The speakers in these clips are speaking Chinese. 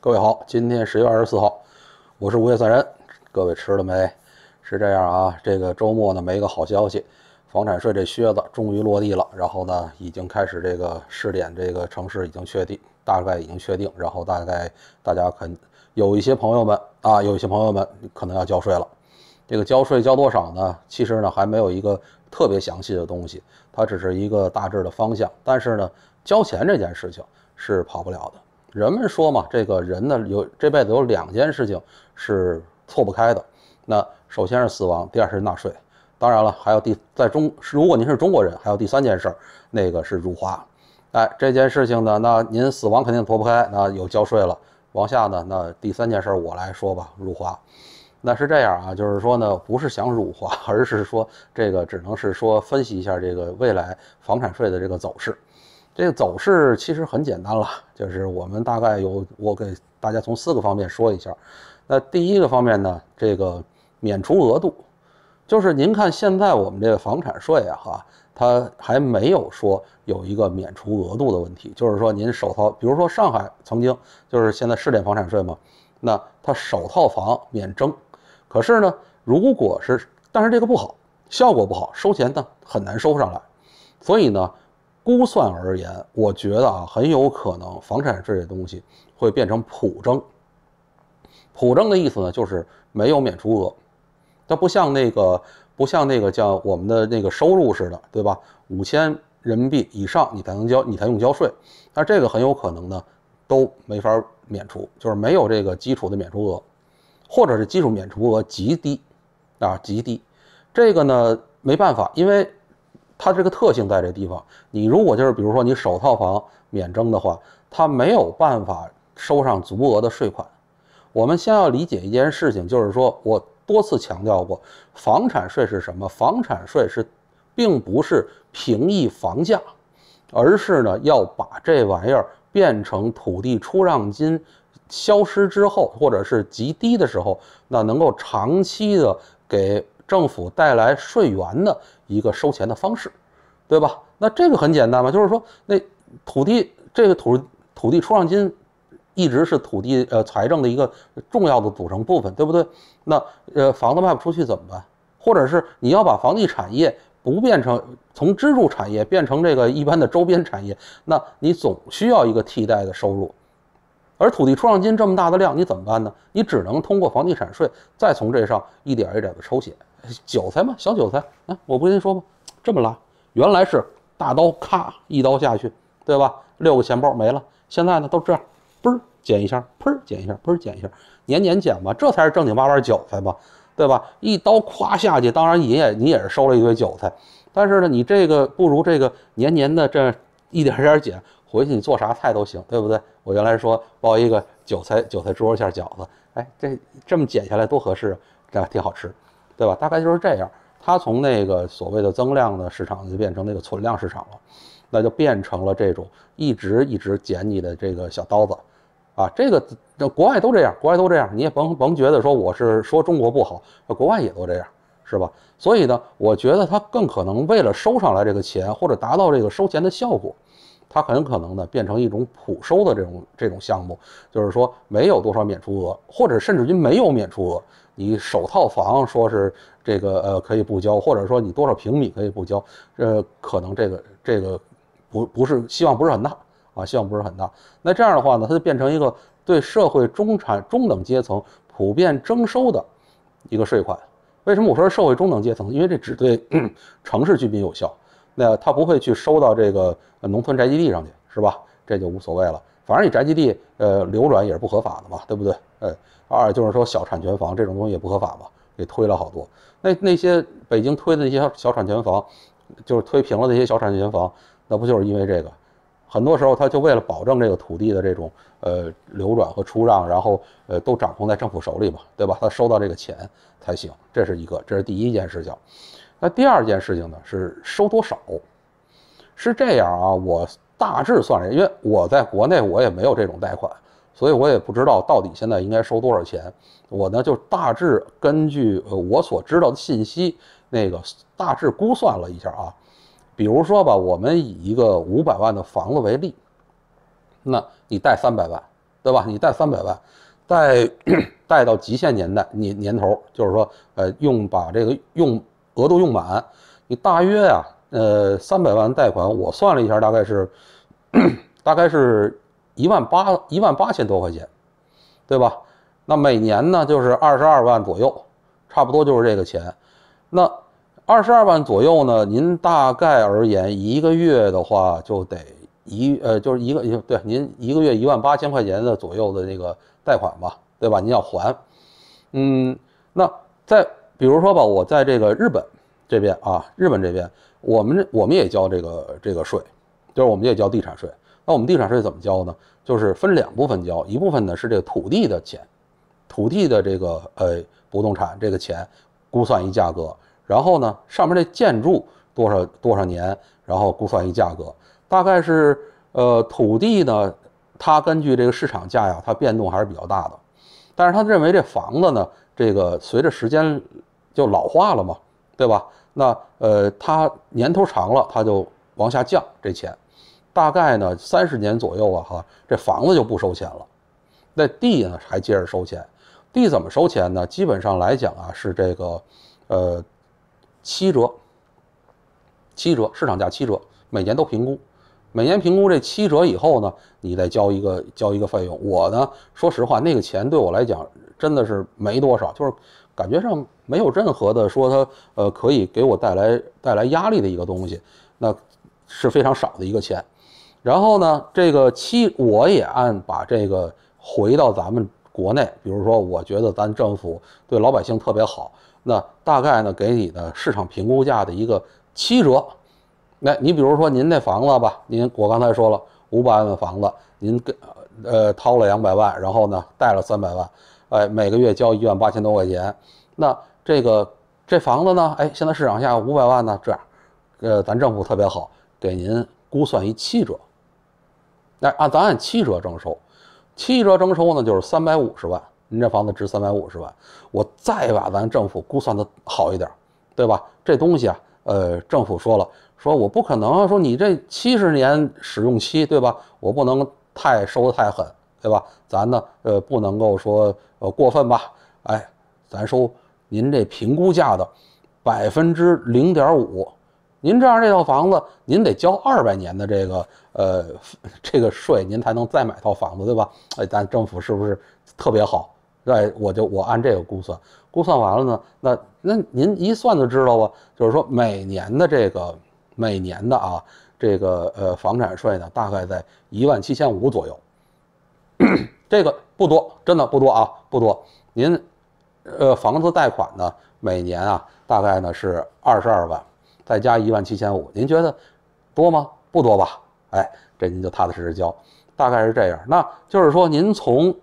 各位好，今天十月二十四号，我是午夜散人。各位吃了没？是这样啊，这个周末呢没个好消息，房产税这靴子终于落地了。然后呢，已经开始这个试点，这个城市已经确定，大概已经确定。然后大概大家肯有一些朋友们啊，有一些朋友们可能要交税了。这个交税交多少呢？其实呢还没有一个特别详细的东西，它只是一个大致的方向。但是呢，交钱这件事情是跑不了的。人们说嘛，这个人呢有这辈子有两件事情是错不开的。那首先是死亡，第二是纳税。当然了，还有第在中，如果您是中国人，还有第三件事，那个是辱华。哎，这件事情呢，那您死亡肯定脱不开，那有交税了。往下呢，那第三件事我来说吧，辱华。那是这样啊，就是说呢，不是想辱华，而是说这个只能是说分析一下这个未来房产税的这个走势。这个走势其实很简单了，就是我们大概有我给大家从四个方面说一下。那第一个方面呢，这个免除额度，就是您看现在我们这个房产税啊，哈，它还没有说有一个免除额度的问题。就是说您首套，比如说上海曾经就是现在试点房产税嘛，那它首套房免征。可是呢，如果是但是这个不好，效果不好，收钱呢很难收上来，所以呢。估算而言，我觉得啊，很有可能房产税这东西会变成普征。普征的意思呢，就是没有免除额，它不像那个不像那个叫我们的那个收入似的，对吧？五千人民币以上你才能交，你才用交税。那这个很有可能呢，都没法免除，就是没有这个基础的免除额，或者是基础免除额极低啊，极低。这个呢，没办法，因为。它这个特性在这地方，你如果就是比如说你首套房免征的话，它没有办法收上足额的税款。我们先要理解一件事情，就是说我多次强调过，房产税是什么？房产税是，并不是平抑房价，而是呢要把这玩意儿变成土地出让金消失之后，或者是极低的时候，那能够长期的给政府带来税源的。一个收钱的方式，对吧？那这个很简单嘛，就是说，那土地这个土土地出让金一直是土地呃财政的一个重要的组成部分，对不对？那呃房子卖不出去怎么办？或者是你要把房地产业不变成从支柱产业变成这个一般的周边产业，那你总需要一个替代的收入，而土地出让金这么大的量，你怎么办呢？你只能通过房地产税再从这上一点一点的抽血。韭菜嘛，小韭菜，啊，我不跟您说吗？这么拉，原来是大刀咔一刀下去，对吧？六个钱包没了。现在呢，都这样，嘣儿剪一下，嘣儿剪一下，嘣儿剪一下，年年剪吧，这才是正经八百韭菜吧，对吧？一刀夸下去，当然你也你也是收了一堆韭菜，但是呢，你这个不如这个年年的这一点点剪回去，你做啥菜都行，对不对？我原来说包一个韭菜韭菜猪肉馅饺子，哎，这这么剪下来多合适啊，这还挺好吃。对吧？大概就是这样，它从那个所谓的增量的市场就变成那个存量市场了，那就变成了这种一直一直捡你的这个小刀子，啊，这个这国外都这样，国外都这样，你也甭甭觉得说我是说中国不好，国外也都这样，是吧？所以呢，我觉得它更可能为了收上来这个钱，或者达到这个收钱的效果。它很可能呢变成一种普收的这种这种项目，就是说没有多少免除额，或者甚至于没有免除额。你首套房说是这个呃可以不交，或者说你多少平米可以不交，呃可能这个这个不不是希望不是很大啊，希望不是很大。那这样的话呢，它就变成一个对社会中产中等阶层普遍征收的一个税款。为什么我说是社会中等阶层？因为这只对 城市居民有效。那他不会去收到这个农村宅基地上去，是吧？这就无所谓了，反正你宅基地，呃，流转也是不合法的嘛，对不对？呃，二就是说小产权房这种东西也不合法嘛，给推了好多。那那些北京推的那些小产权房，就是推平了那些小产权房，那不就是因为这个？很多时候他就为了保证这个土地的这种，呃，流转和出让，然后，呃，都掌控在政府手里嘛，对吧？他收到这个钱才行，这是一个，这是第一件事情。那第二件事情呢是收多少？是这样啊，我大致算了，因为我在国内我也没有这种贷款，所以我也不知道到底现在应该收多少钱。我呢就大致根据呃我所知道的信息，那个大致估算了一下啊。比如说吧，我们以一个五百万的房子为例，那你贷三百万，对吧？你贷三百万，贷 贷到极限年代年年头，就是说呃用把这个用。额度用满，你大约呀，呃，三百万贷款，我算了一下，大概是，大概是一万八，一万八千多块钱，对吧？那每年呢，就是二十二万左右，差不多就是这个钱。那二十二万左右呢，您大概而言，一个月的话就得一，呃，就是一个，对，您一个月一万八千块钱的左右的那个贷款吧，对吧？您要还，嗯，那在。比如说吧，我在这个日本这边啊，日本这边，我们我们也交这个这个税，就是我们也交地产税。那我们地产税怎么交呢？就是分两部分交，一部分呢是这个土地的钱，土地的这个呃不动产这个钱，估算一价格，然后呢上面这建筑多少多少年，然后估算一价格，大概是呃土地呢，它根据这个市场价呀，它变动还是比较大的，但是他认为这房子呢，这个随着时间。就老化了嘛，对吧？那呃，它年头长了，它就往下降。这钱，大概呢，三十年左右啊，哈，这房子就不收钱了。那地呢，还接着收钱。地怎么收钱呢？基本上来讲啊，是这个，呃，七折，七折，市场价七折，每年都评估，每年评估这七折以后呢，你再交一个交一个费用。我呢，说实话，那个钱对我来讲真的是没多少，就是。感觉上没有任何的说它呃可以给我带来带来压力的一个东西，那是非常少的一个钱。然后呢，这个七我也按把这个回到咱们国内，比如说我觉得咱政府对老百姓特别好，那大概呢给你的市场评估价的一个七折。那你比如说您那房子吧，您我刚才说了五百万的房子，您给呃掏了两百万，然后呢贷了三百万。哎，每个月交一万八千多块钱，那这个这房子呢？哎，现在市场价五百万呢。这样，呃，咱政府特别好，给您估算一七折。那按咱按七折征收，七折征收呢就是三百五十万。您这房子值三百五十万，我再把咱政府估算的好一点，对吧？这东西啊，呃，政府说了，说我不可能说你这七十年使用期，对吧？我不能太收太狠。对吧？咱呢，呃，不能够说，呃，过分吧？哎，咱收您这评估价的百分之零点五。您这样这套房子，您得交二百年的这个，呃，这个税，您才能再买套房子，对吧？哎，咱政府是不是特别好？哎，我就我按这个估算，估算完了呢，那那您一算就知道吧。就是说，每年的这个，每年的啊，这个呃，房产税呢，大概在一万七千五左右。这个不多，真的不多啊，不多。您，呃，房子贷款呢，每年啊，大概呢是二十二万，再加一万七千五，您觉得多吗？不多吧。哎，这您就踏踏实实交，大概是这样。那就是说，您从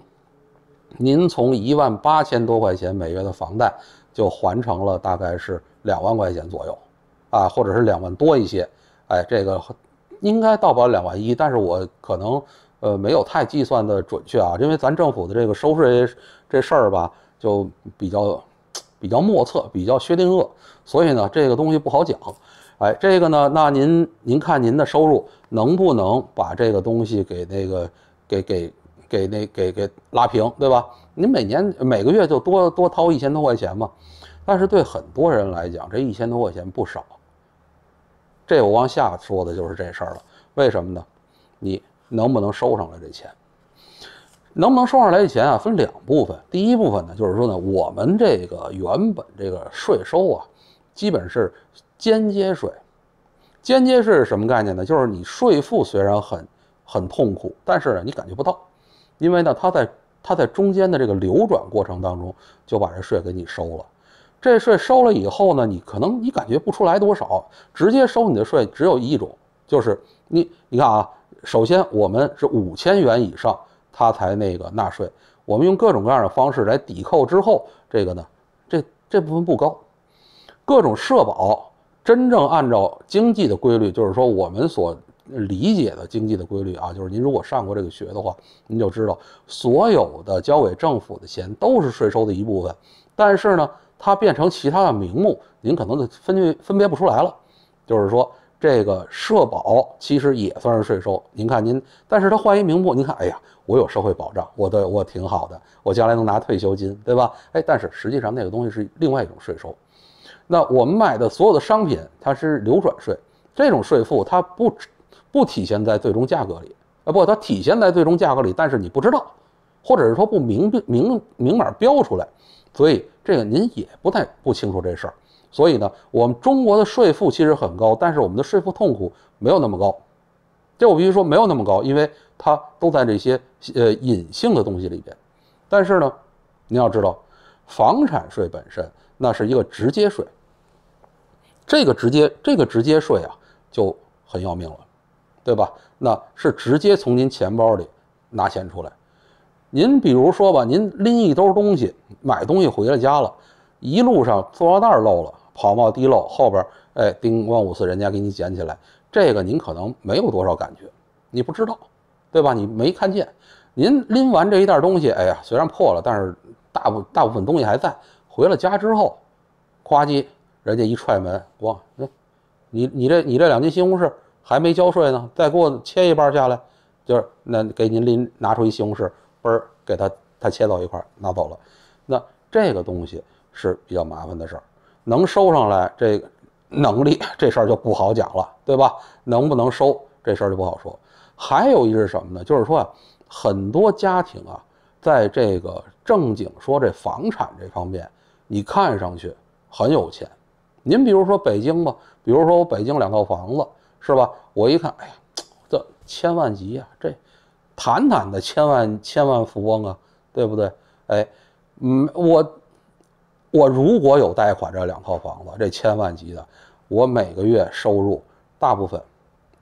您从一万八千多块钱每月的房贷，就还成了大概是两万块钱左右，啊，或者是两万多一些。哎，这个应该到不了两万一，但是我可能。呃，没有太计算的准确啊，因为咱政府的这个收税这事儿吧，就比较比较莫测，比较薛定谔，所以呢，这个东西不好讲。哎，这个呢，那您您看您的收入能不能把这个东西给那个给给给那给给拉平，对吧？您每年每个月就多多掏一千多块钱嘛，但是对很多人来讲，这一千多块钱不少。这我往下说的就是这事儿了，为什么呢？你。能不能收上来这钱？能不能收上来这钱啊？分两部分。第一部分呢，就是说呢，我们这个原本这个税收啊，基本是间接税。间接税是什么概念呢？就是你税负虽然很很痛苦，但是呢，你感觉不到，因为呢，它在它在中间的这个流转过程当中就把这税给你收了。这税收了以后呢，你可能你感觉不出来多少。直接收你的税只有一种，就是你你看啊。首先，我们是五千元以上，他才那个纳税。我们用各种各样的方式来抵扣之后，这个呢，这这部分不高。各种社保真正按照经济的规律，就是说我们所理解的经济的规律啊，就是您如果上过这个学的话，您就知道，所有的交给政府的钱都是税收的一部分。但是呢，它变成其他的名目，您可能就分分别不出来了。就是说。这个社保其实也算是税收，您看您，但是他换一名目，您看，哎呀，我有社会保障，我的我挺好的，我将来能拿退休金，对吧？哎，但是实际上那个东西是另外一种税收。那我们买的所有的商品，它是流转税，这种税负它不不体现在最终价格里，啊不，它体现在最终价格里，但是你不知道，或者是说不明明明码标出来，所以这个您也不太不清楚这事儿。所以呢，我们中国的税负其实很高，但是我们的税负痛苦没有那么高。这我必须说没有那么高，因为它都在这些呃隐性的东西里边。但是呢，你要知道，房产税本身那是一个直接税，这个直接这个直接税啊就很要命了，对吧？那是直接从您钱包里拿钱出来。您比如说吧，您拎一兜东西买东西回了家了，一路上塑料袋漏了。跑冒滴漏后边，哎，叮咣五四人家给你捡起来，这个您可能没有多少感觉，你不知道，对吧？你没看见。您拎完这一袋东西，哎呀，虽然破了，但是大部大部分东西还在。回了家之后，咵叽，人家一踹门，哇，你你你这你这两斤西红柿还没交税呢，再给我切一半下来，就是那给您拎拿出一西红柿，嘣，给他他切到一块拿走了。那这个东西是比较麻烦的事儿。能收上来，这能力这事儿就不好讲了，对吧？能不能收这事儿就不好说。还有一是什么呢？就是说，啊，很多家庭啊，在这个正经说这房产这方面，你看上去很有钱。您比如说北京吧，比如说我北京两套房子，是吧？我一看，哎呀，这千万级啊，这坦坦的千万千万富翁啊，对不对？哎，嗯，我。我如果有贷款这两套房子，这千万级的，我每个月收入大部分，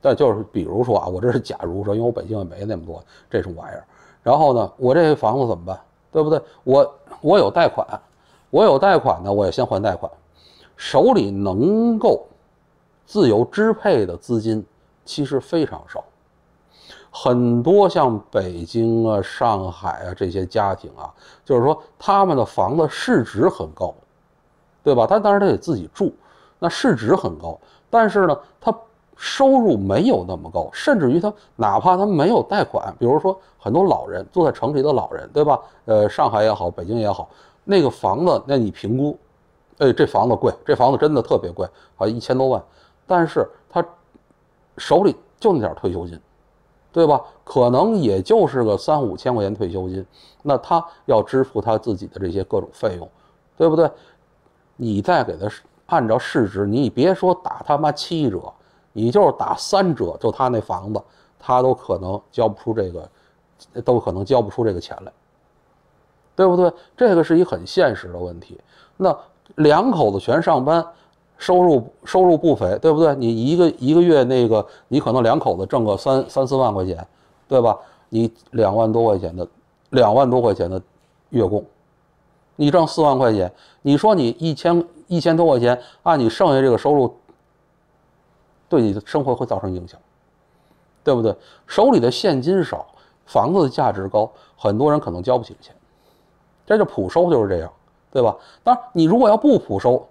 但就是比如说啊，我这是假如说，因为我北京也没那么多这种玩意儿，然后呢，我这房子怎么办？对不对？我我有贷款，我有贷款呢，我也先还贷款，手里能够自由支配的资金其实非常少。很多像北京啊、上海啊这些家庭啊，就是说他们的房子市值很高，对吧？他当然他得自己住，那市值很高，但是呢，他收入没有那么高，甚至于他哪怕他没有贷款，比如说很多老人住在城里的老人，对吧？呃，上海也好，北京也好，那个房子，那你评估，哎，这房子贵，这房子真的特别贵，啊，一千多万，但是他手里就那点退休金。对吧？可能也就是个三五千块钱退休金，那他要支付他自己的这些各种费用，对不对？你再给他按照市值，你别说打他妈七折，你就是打三折，就他那房子，他都可能交不出这个，都可能交不出这个钱来，对不对？这个是一很现实的问题。那两口子全上班。收入收入不菲，对不对？你一个一个月那个，你可能两口子挣个三三四万块钱，对吧？你两万多块钱的，两万多块钱的月供，你挣四万块钱，你说你一千一千多块钱，按你剩下这个收入，对你的生活会造成影响，对不对？手里的现金少，房子的价值高，很多人可能交不起钱，这就普收就是这样，对吧？当然，你如果要不普收。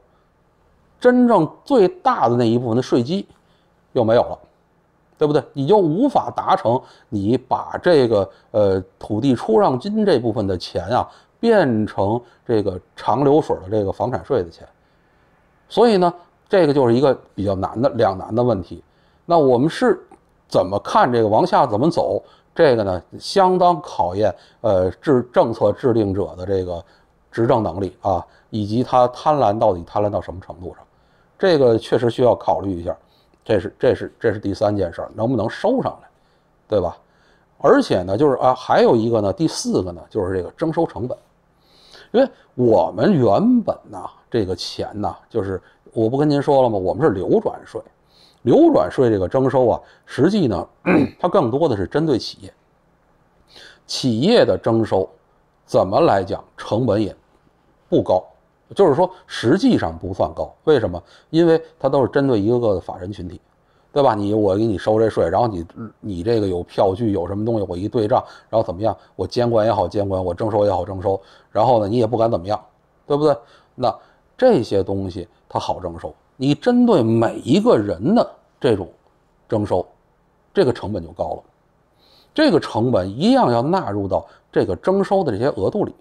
真正最大的那一部分的税基，又没有了，对不对？你就无法达成你把这个呃土地出让金这部分的钱啊，变成这个长流水的这个房产税的钱。所以呢，这个就是一个比较难的两难的问题。那我们是怎么看这个往下怎么走这个呢？相当考验呃制政策制定者的这个执政能力啊，以及他贪婪到底贪婪到什么程度上。这个确实需要考虑一下，这是这是这是第三件事儿，能不能收上来，对吧？而且呢，就是啊，还有一个呢，第四个呢，就是这个征收成本，因为我们原本呢，这个钱呢，就是我不跟您说了吗？我们是流转税，流转税这个征收啊，实际呢，它更多的是针对企业，企业的征收怎么来讲，成本也不高。就是说，实际上不算高，为什么？因为它都是针对一个个的法人群体，对吧？你我给你收这税，然后你你这个有票据，有什么东西我一对账，然后怎么样？我监管也好监管，我征收也好征收，然后呢，你也不敢怎么样，对不对？那这些东西它好征收，你针对每一个人的这种征收，这个成本就高了，这个成本一样要纳入到这个征收的这些额度里。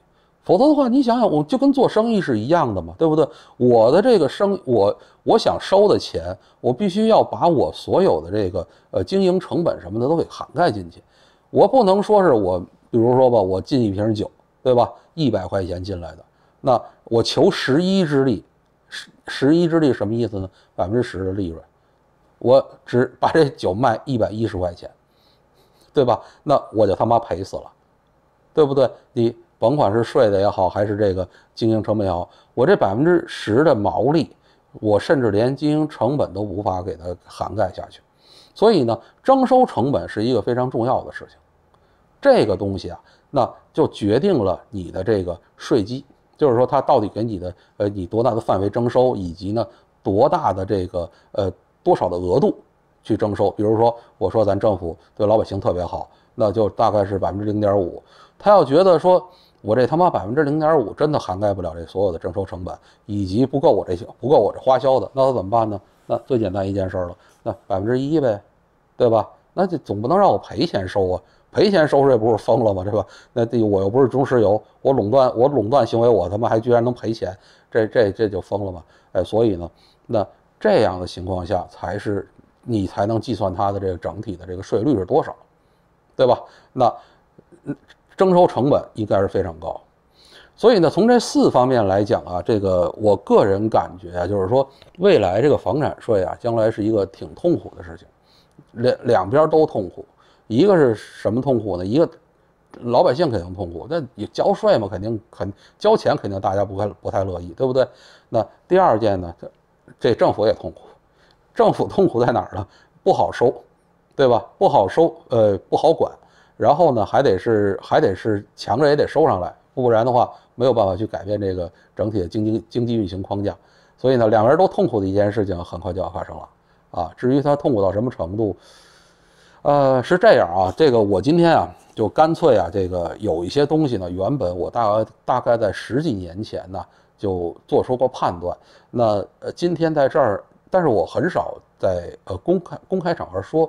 否则的话，你想想，我就跟做生意是一样的嘛，对不对？我的这个生，我我想收的钱，我必须要把我所有的这个呃经营成本什么的都给涵盖进去。我不能说是我，比如说吧，我进一瓶酒，对吧？一百块钱进来的，那我求十一之力，十十一之力什么意思呢？百分之十的利润，我只把这酒卖一百一十块钱，对吧？那我就他妈赔死了，对不对？你。甭管是税的也好，还是这个经营成本也好，我这百分之十的毛利，我甚至连经营成本都无法给它涵盖下去。所以呢，征收成本是一个非常重要的事情。这个东西啊，那就决定了你的这个税基，就是说它到底给你的呃，你多大的范围征收，以及呢多大的这个呃多少的额度去征收。比如说，我说咱政府对老百姓特别好，那就大概是百分之零点五。他要觉得说。我这他妈百分之零点五真的涵盖不了这所有的征收成本，以及不够我这些不够我这花销的，那怎么办呢？那最简单一件事儿了，那百分之一呗，对吧？那就总不能让我赔钱收啊，赔钱收税不是疯了吗？对吧？那我又不是中石油，我垄断我垄断行为，我他妈还居然能赔钱，这这这就疯了吗？哎，所以呢，那这样的情况下才是你才能计算它的这个整体的这个税率是多少，对吧？那嗯。征收成本应该是非常高，所以呢，从这四方面来讲啊，这个我个人感觉啊，就是说未来这个房产税啊，将来是一个挺痛苦的事情，两两边都痛苦。一个是什么痛苦呢？一个老百姓肯定痛苦，那交税嘛，肯定肯交钱，肯定大家不太不太乐意，对不对？那第二件呢，这政府也痛苦，政府痛苦在哪儿呢？不好收，对吧？不好收，呃，不好管。然后呢，还得是还得是强着也得收上来，不然的话没有办法去改变这个整体的经济经济运行框架。所以呢，两个人都痛苦的一件事情很快就要发生了啊。至于他痛苦到什么程度，呃，是这样啊，这个我今天啊就干脆啊，这个有一些东西呢，原本我大大概在十几年前呢就做出过判断，那呃今天在这儿，但是我很少在呃公开公开场合说。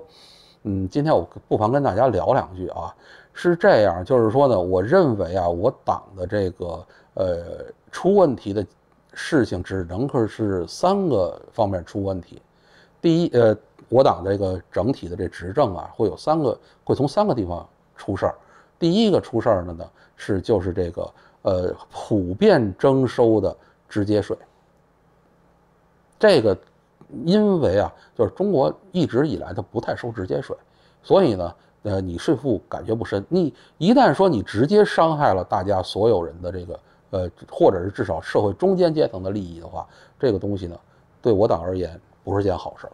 嗯，今天我不妨跟大家聊两句啊。是这样，就是说呢，我认为啊，我党的这个呃出问题的事情，只能说是三个方面出问题。第一，呃，我党这个整体的这执政啊，会有三个会从三个地方出事儿。第一个出事儿的呢，是就是这个呃普遍征收的直接税，这个。因为啊，就是中国一直以来它不太收直接税，所以呢，呃，你税负感觉不深。你一旦说你直接伤害了大家所有人的这个呃，或者是至少社会中间阶层的利益的话，这个东西呢，对我党而言不是件好事儿。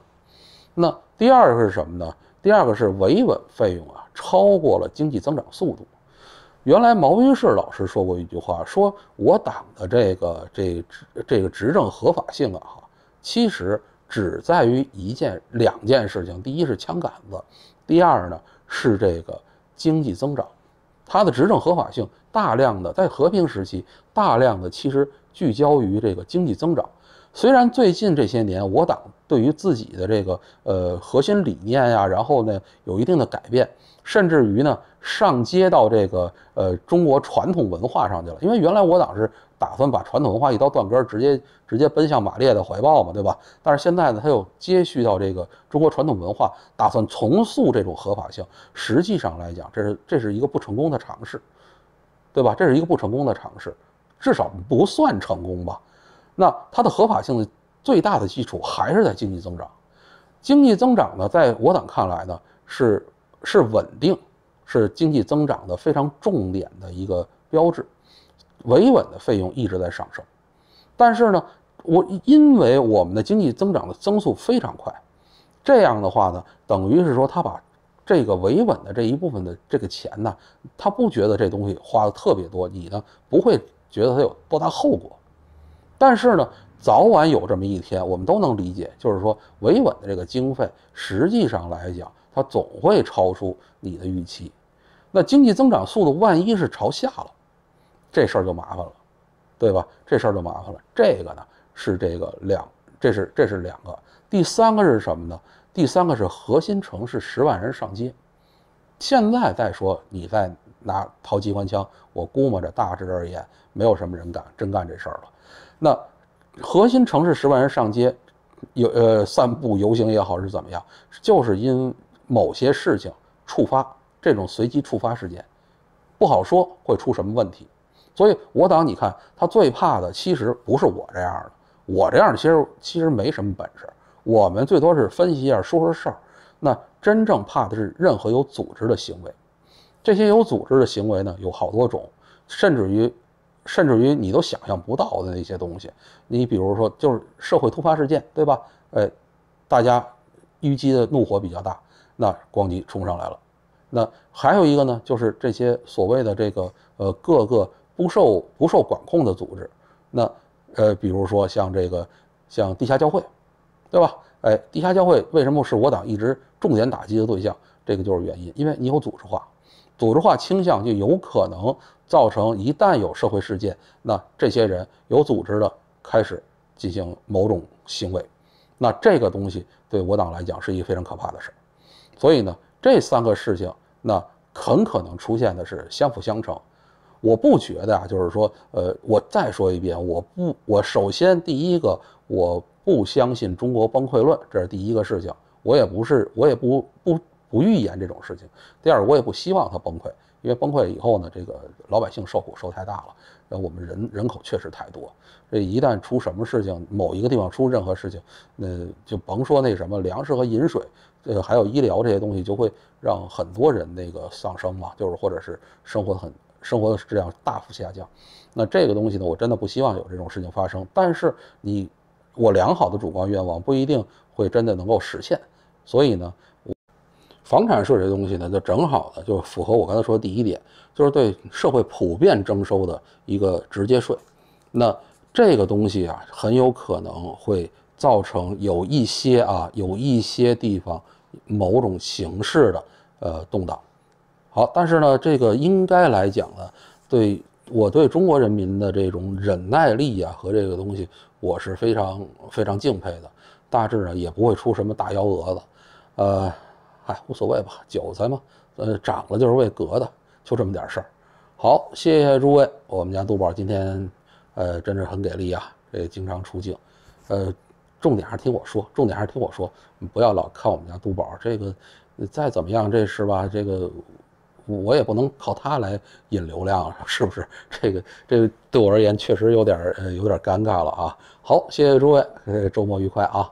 那第二个是什么呢？第二个是维稳费用啊，超过了经济增长速度。原来毛院士老师说过一句话，说我党的这个这这个执政合法性啊，哈，其实。只在于一件、两件事情：第一是枪杆子，第二呢是这个经济增长。它的执政合法性，大量的在和平时期，大量的其实聚焦于这个经济增长。虽然最近这些年，我党对于自己的这个呃核心理念呀，然后呢有一定的改变，甚至于呢上接到这个呃中国传统文化上去了。因为原来我党是打算把传统文化一刀断根，直接直接奔向马列的怀抱嘛，对吧？但是现在呢，他又接续到这个中国传统文化，打算重塑这种合法性。实际上来讲，这是这是一个不成功的尝试，对吧？这是一个不成功的尝试，至少不算成功吧。那它的合法性的最大的基础还是在经济增长，经济增长呢，在我党看来呢是是稳定，是经济增长的非常重点的一个标志，维稳的费用一直在上升，但是呢，我因为我们的经济增长的增速非常快，这样的话呢，等于是说他把这个维稳的这一部分的这个钱呢，他不觉得这东西花的特别多，你呢不会觉得它有多大后果。但是呢，早晚有这么一天，我们都能理解。就是说，维稳的这个经费，实际上来讲，它总会超出你的预期。那经济增长速度万一是朝下了，这事儿就麻烦了，对吧？这事儿就麻烦了。这个呢，是这个两，这是这是两个。第三个是什么呢？第三个是核心城市十万人上街。现在再说，你再拿掏机关枪，我估摸着大致而言，没有什么人敢真干这事儿了。那核心城市十万人上街，游呃散步游行也好是怎么样，就是因某些事情触发这种随机触发事件，不好说会出什么问题。所以我党你看，他最怕的其实不是我这样的，我这样其实其实没什么本事，我们最多是分析一下说说事儿。那真正怕的是任何有组织的行为，这些有组织的行为呢有好多种，甚至于。甚至于你都想象不到的那些东西，你比如说就是社会突发事件，对吧？呃，大家淤积的怒火比较大，那光叽冲上来了。那还有一个呢，就是这些所谓的这个呃各个不受不受管控的组织，那呃比如说像这个像地下教会，对吧？哎，地下教会为什么是我党一直重点打击的对象？这个就是原因，因为你有组织化。组织化倾向就有可能造成，一旦有社会事件，那这些人有组织的开始进行某种行为，那这个东西对我党来讲是一个非常可怕的事儿。所以呢，这三个事情，那很可能出现的是相辅相成。我不觉得啊，就是说，呃，我再说一遍，我不，我首先第一个，我不相信中国崩溃论，这是第一个事情。我也不是，我也不不。不预言这种事情。第二，我也不希望它崩溃，因为崩溃以后呢，这个老百姓受苦受太大了。然后我们人人口确实太多，这一旦出什么事情，某一个地方出任何事情，那就甭说那什么粮食和饮水，呃，还有医疗这些东西，就会让很多人那个丧生嘛，就是或者是生活的很生活的质量大幅下降。那这个东西呢，我真的不希望有这种事情发生。但是你，我良好的主观愿望不一定会真的能够实现，所以呢。房产税这东西呢，就正好的就符合我刚才说的第一点，就是对社会普遍征收的一个直接税。那这个东西啊，很有可能会造成有一些啊，有一些地方某种形式的呃动荡。好，但是呢，这个应该来讲呢，对我对中国人民的这种忍耐力啊和这个东西，我是非常非常敬佩的。大致呢，也不会出什么大幺蛾子。呃。哎，无所谓吧，韭菜嘛，呃，涨了就是为割的，就这么点事儿。好，谢谢诸位，我们家杜宝今天，呃，真是很给力啊，这经常出镜，呃，重点还是听我说，重点还是听我说，不要老看我们家杜宝这个，再怎么样，这是吧？这个我也不能靠他来引流量，是不是？这个这对我而言确实有点呃有点尴尬了啊。好，谢谢诸位，周末愉快啊。